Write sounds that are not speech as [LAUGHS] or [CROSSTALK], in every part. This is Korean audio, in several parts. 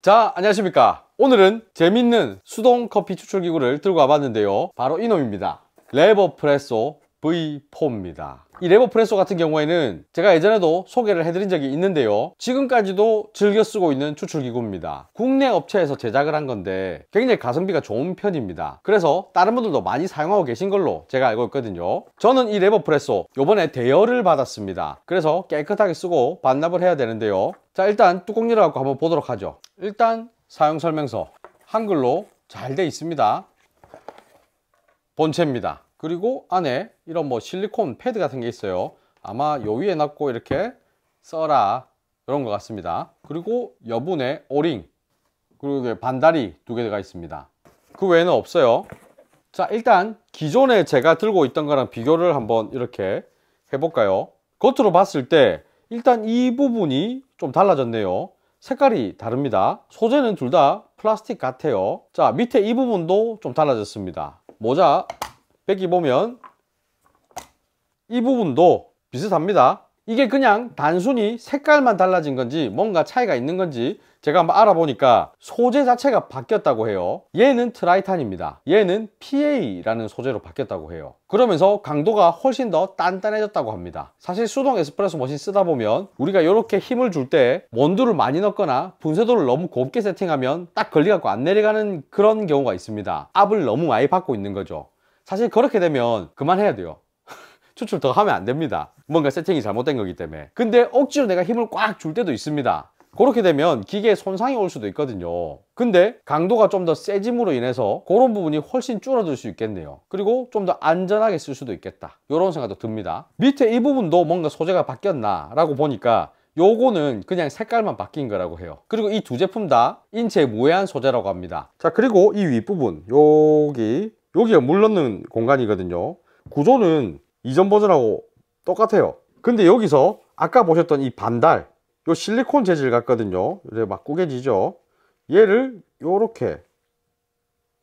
자 안녕하십니까 오늘은 재밌는 수동 커피 추출 기구를 들고 와봤는데요 바로 이놈입니다 레버프레소 V4입니다 이 레버프레소 같은 경우에는 제가 예전에도 소개를 해드린 적이 있는데요 지금까지도 즐겨 쓰고 있는 추출기구입니다 국내 업체에서 제작을 한 건데 굉장히 가성비가 좋은 편입니다 그래서 다른 분들도 많이 사용하고 계신 걸로 제가 알고 있거든요 저는 이 레버프레소 요번에 대여를 받았습니다 그래서 깨끗하게 쓰고 반납을 해야 되는데요 자 일단 뚜껑 열어갖고 한번 보도록 하죠 일단 사용설명서 한글로 잘 돼 있습니다 본체입니다 그리고 안에 이런 뭐 실리콘 패드 같은 게 있어요 아마 요 위에 놨고 이렇게 써라 이런 것 같습니다 그리고 여분의 오링 그리고 반다리 두 개가 있습니다 그 외에는 없어요 자 일단 기존에 제가 들고 있던 거랑 비교를 한번 이렇게 해볼까요 겉으로 봤을 때 일단 이 부분이 좀 달라졌네요 색깔이 다릅니다 소재는 둘 다 플라스틱 같아요 자 밑에 이 부분도 좀 달라졌습니다 모자 빼기 보면 이 부분도 비슷합니다 이게 그냥 단순히 색깔만 달라진 건지 뭔가 차이가 있는 건지 제가 한번 알아보니까 소재 자체가 바뀌었다고 해요 얘는 트라이탄입니다 얘는 PA라는 소재로 바뀌었다고 해요 그러면서 강도가 훨씬 더 단단해졌다고 합니다 사실 수동 에스프레소 머신 쓰다 보면 우리가 이렇게 힘을 줄 때 원두를 많이 넣거나 분쇄도를 너무 곱게 세팅하면 딱걸리갖고안 내려가는 그런 경우가 있습니다 압을 너무 많이 받고 있는 거죠 사실 그렇게 되면 그만해야 돼요 [LAUGHS] 추출 더 하면 안 됩니다 뭔가 세팅이 잘못된 거기 때문에 근데 억지로 내가 힘을 꽉 줄 때도 있습니다 그렇게 되면 기계에 손상이 올 수도 있거든요 근데 강도가 좀 더 세짐으로 인해서 그런 부분이 훨씬 줄어들 수 있겠네요 그리고 좀 더 안전하게 쓸 수도 있겠다 이런 생각도 듭니다 밑에 이 부분도 뭔가 소재가 바뀌었나 라고 보니까 요거는 그냥 색깔만 바뀐 거라고 해요 그리고 이 두 제품 다 인체 무해한 소재라고 합니다 자 그리고 이 윗부분 여기 여기가 물 넣는 공간이거든요 구조는 이전 버전하고 똑같아요 근데 여기서 아까 보셨던 이 반달 요 실리콘 재질 같거든요 이렇게 막 구겨지죠 얘를 요렇게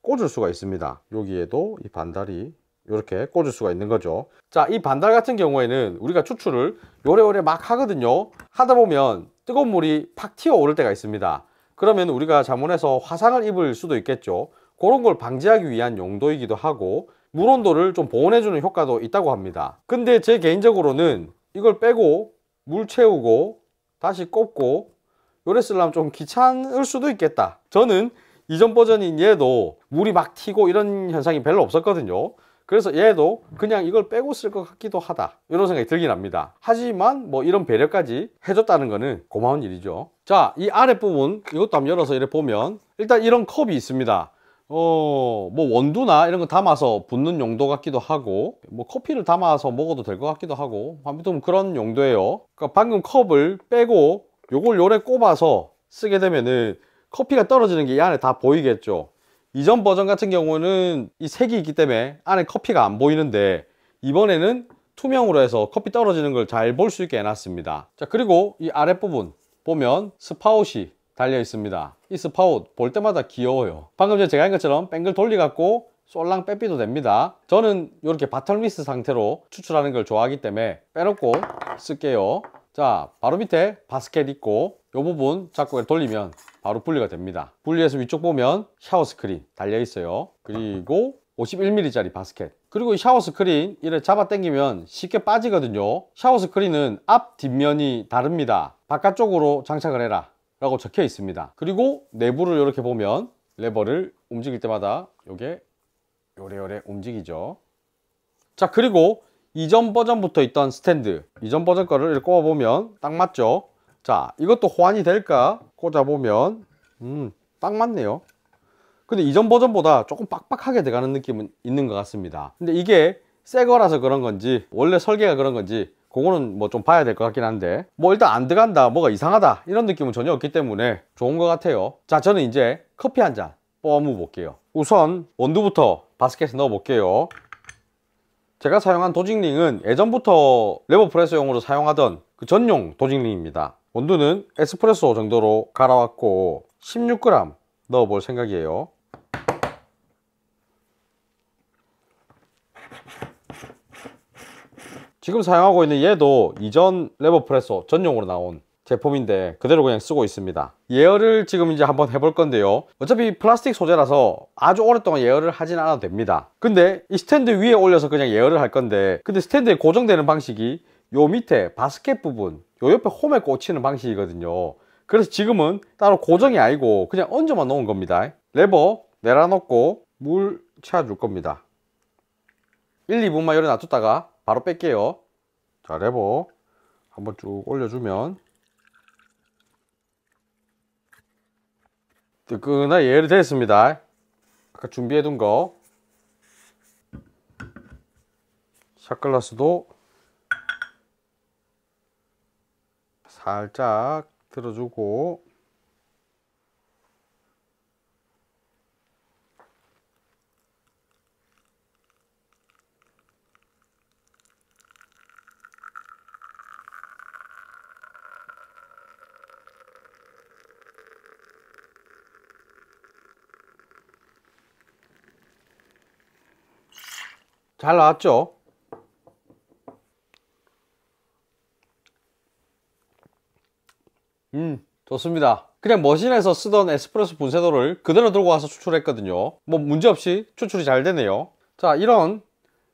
꽂을 수가 있습니다 여기에도 이 반달이 이렇게 꽂을 수가 있는 거죠 자이 반달 같은 경우에는 우리가 추출을 요래요래 막 하거든요 하다 보면 뜨거운 물이 팍 튀어 오를 때가 있습니다 그러면 우리가 자문해서 화상을 입을 수도 있겠죠 그런 걸 방지하기 위한 용도이기도 하고 물 온도를 좀 보온해주는 효과도 있다고 합니다 근데 제 개인적으로는 이걸 빼고 물 채우고 다시 꼽고 요래 쓰려면 좀 귀찮을 수도 있겠다 저는 이전 버전인 얘도 물이 막 튀고 이런 현상이 별로 없었거든요 그래서 얘도 그냥 이걸 빼고 쓸 것 같기도 하다 이런 생각이 들긴 합니다 하지만 뭐 이런 배려까지 해줬다는 거는 고마운 일이죠 자 이 아랫부분 이것도 한번 열어서 이렇게 보면 일단 이런 컵이 있습니다 어, 뭐 원두나 이런 거 담아서 붓는 용도 같기도 하고 뭐 커피를 담아서 먹어도 될 것 같기도 하고 아무튼 그런 용도예요 그러니까 방금 컵을 빼고 요걸 요래 꼽아서 쓰게 되면은 커피가 떨어지는 게 이 안에 다 보이겠죠 이전 버전 같은 경우는 이 색이 있기 때문에 안에 커피가 안 보이는데 이번에는 투명으로 해서 커피 떨어지는 걸 잘 볼 수 있게 해놨습니다 자 그리고 이 아랫부분 보면 스파웃이 달려 있습니다 이 스파웃 볼 때마다 귀여워요 방금 전에 제가 한 것처럼 뱅글 돌리갖고 솔랑 빼삐도 됩니다 저는 이렇게 바텀리스 상태로 추출하는 걸 좋아하기 때문에 빼놓고 쓸게요 자 바로 밑에 바스켓 있고 이 부분 자꾸 돌리면 바로 분리가 됩니다 분리해서 위쪽 보면 샤워 스크린 달려 있어요 그리고 51mm 짜리 바스켓 그리고 이 샤워 스크린 이를 잡아 당기면 쉽게 빠지거든요 샤워 스크린은 앞 뒷면이 다릅니다 바깥쪽으로 장착을 해라 라고 적혀 있습니다 그리고 내부를 이렇게 보면 레버를 움직일 때마다 이게 요래요래 움직이죠 자 그리고 이전 버전부터 있던 스탠드 이전 버전 거를 이렇게 꼽아보면 딱 맞죠 자 이것도 호환이 될까 꽂아보면 음딱 맞네요 근데 이전 버전보다 조금 빡빡하게 돼가는 느낌은 있는 것 같습니다 근데 이게 새 거라서 그런 건지 원래 설계가 그런 건지 그거는 뭐 좀 봐야 될 것 같긴 한데 뭐 일단 안 들어간다 뭐가 이상하다 이런 느낌은 전혀 없기 때문에 좋은 것 같아요 자 저는 이제 커피 한 잔 뽀아무 볼게요 우선 원두부터 바스켓에 넣어 볼게요 제가 사용한 도징링은 예전부터 레버프레스용으로 사용하던 그 전용 도징링입니다 원두는 에스프레소 정도로 갈아왔고 16g 넣어볼 생각이에요 지금 사용하고 있는 얘도 이전 레버프레소 전용으로 나온 제품인데 그대로 그냥 쓰고 있습니다 예열을 지금 이제 한번 해볼 건데요 어차피 플라스틱 소재라서 아주 오랫동안 예열을 하진 않아도 됩니다 근데 이 스탠드 위에 올려서 그냥 예열을 할 건데 근데 스탠드에 고정되는 방식이 요 밑에 바스켓 부분 요 옆에 홈에 꽂히는 방식이거든요 그래서 지금은 따로 고정이 아니고 그냥 얹어만 놓은 겁니다 레버 내려놓고 물 채워줄 겁니다 1, 2분만 열어 놔뒀다가 바로 뺄게요 자 레버 한번 쭉 올려주면 뜨끈한 예열이 됐습니다 아까 준비해둔 거 샷글라스도 살짝 들어주고 잘 나왔죠? 음 좋습니다 그냥 머신에서 쓰던 에스프레소 분쇄도를 그대로 들고 와서 추출했거든요 뭐 문제없이 추출이 잘 되네요 자 이런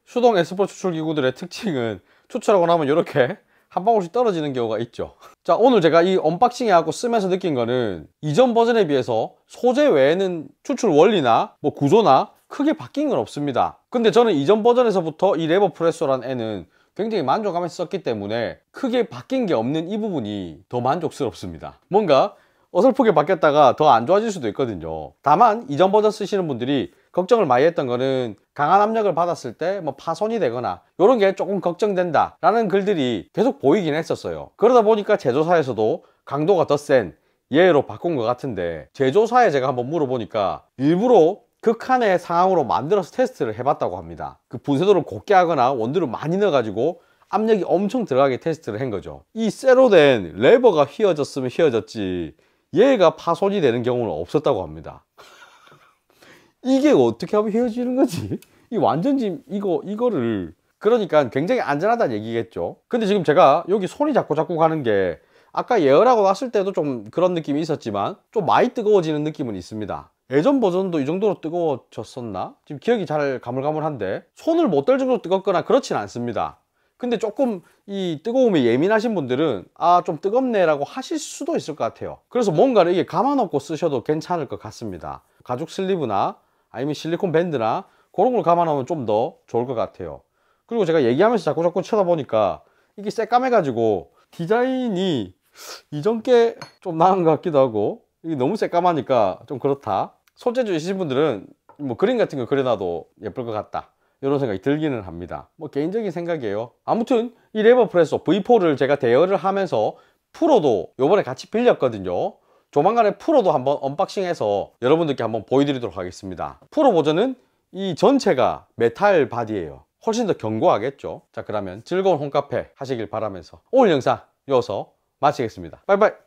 수동 에스프레소 추출 기구들의 특징은 추출하고 나면 이렇게 한 방울씩 떨어지는 경우가 있죠 자 오늘 제가 이 언박싱 해갖고 쓰면서 느낀 거는 이전 버전에 비해서 소재 외에는 추출 원리나 뭐 구조나 크게 바뀐 건 없습니다 근데 저는 이전 버전에서부터 이 레버 프레소는 애는 굉장히 만족하이있었기 때문에 크게 바뀐 게 없는 이 부분이 더 만족스럽습니다 뭔가 어설프게 바뀌었다가 더 안 좋아질 수도 있거든요 다만 이전 버전 쓰시는 분들이 걱정을 많이 했던 거는 강한 압력을 받았을 때 뭐 파손이 되거나 이런 게 조금 걱정된다 라는 글들이 계속 보이긴 했었어요 그러다 보니까 제조사에서도 강도가 더 센 예로 바꾼 것 같은데 제조사에 제가 한번 물어보니까 일부러 극한의 그 상황으로 만들어서 테스트를 해봤다고 합니다. 그 분쇄도를 곱게 하거나 원두를 많이 넣어가지고 압력이 엄청 들어가게 테스트를 한 거죠. 이 쇠로 된 레버가 휘어졌으면 휘어졌지 얘가 파손이 되는 경우는 없었다고 합니다. [LAUGHS] 이게 어떻게 하면 휘어지는 거지? 이 완전 짐 이거 이거를 그러니까 굉장히 안전하다는 얘기겠죠. 근데 지금 제가 여기 손이 자꾸 자꾸 가는 게 아까 예열하고 났을 때도 좀 그런 느낌이 있었지만 좀 많이 뜨거워지는 느낌은 있습니다. 예전 버전도 이 정도로 뜨거워졌었나? 지금 기억이 잘 가물가물한데 손을 못 댈 정도로 뜨겁거나 그렇진 않습니다 근데 조금 이 뜨거움에 예민하신 분들은 아 좀 뜨겁네 라고 하실 수도 있을 것 같아요 그래서 뭔가를 이게 감아놓고 쓰셔도 괜찮을 것 같습니다 가죽 슬리브나 아니면 실리콘 밴드나 그런 걸 감아놓으면 좀 더 좋을 것 같아요 그리고 제가 얘기하면서 자꾸자꾸 쳐다보니까 이게 새까매가지고 디자인이 이전 게좀 나은 것 같기도 하고 이게 너무 새까마니까 좀 그렇다 손재 주신 이 분들은 뭐 그림 같은 거 그려놔도 예쁠 것 같다 이런 생각이 들기는 합니다 뭐 개인적인 생각이에요 아무튼 이 레버 프레소 V4를 제가 대여를 하면서 프로도 요번에 같이 빌렸거든요 조만간에 프로도 한번 언박싱해서 여러분들께 한번 보여드리도록 하겠습니다 프로 버전은 이 전체가 메탈 바디예요 훨씬 더 견고하겠죠 자 그러면 즐거운 홈카페 하시길 바라면서 오늘 영상 여기서 마치겠습니다 빠이빠이